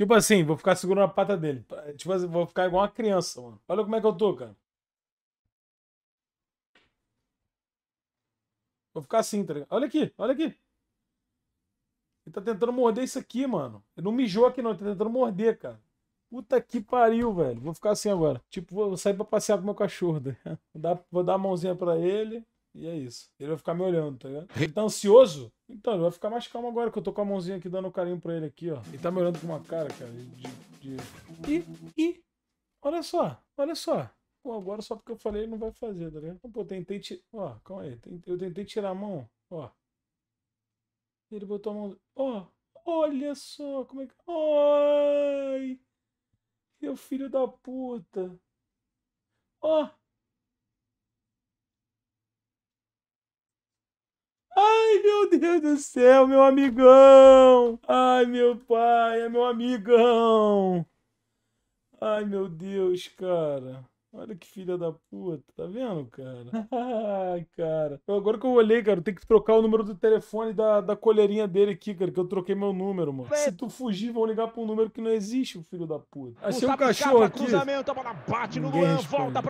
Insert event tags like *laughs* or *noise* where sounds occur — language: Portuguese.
Tipo assim, vou ficar segurando a pata dele. Tipo assim, vou ficar igual uma criança, mano. Olha como é que eu tô, cara. Vou ficar assim, tá ligado? Olha aqui, olha aqui. Ele tá tentando morder isso aqui, mano. Ele não mijou aqui, não. Ele tá tentando morder, cara. Puta que pariu, velho. Vou ficar assim agora. Tipo, vou sair pra passear com meu cachorro. Tá vou dar a mãozinha pra ele. E é isso. Ele vai ficar me olhando, tá ligado? Ele tá ansioso. Então, ele vai ficar mais calmo agora, que eu tô com a mãozinha aqui dando um carinho pra ele aqui, ó. Ele tá me olhando com uma cara, cara, de... de... E, e... Olha só, olha só. Pô, agora só porque eu falei ele não vai fazer, tá ligado? Então, pô, tentei tirar... Ó, calma aí. Eu tentei tirar a mão, ó. Ele botou a mão... Ó, olha só como é que... Ai! Meu filho da puta! Ó! meu Deus do céu, meu amigão! Ai, meu pai, é meu amigão! Ai, meu Deus, cara. Olha que filha da puta, tá vendo, cara? *laughs* Ai, cara. Agora que eu olhei, cara, tem que trocar o número do telefone da, da colherinha dele aqui, cara, que eu troquei meu número, mano. Se tu fugir, vão ligar pra um número que não existe, filho da puta. Achei um cachorro aqui. Cruzamento, a bola bate no Luan, volta pra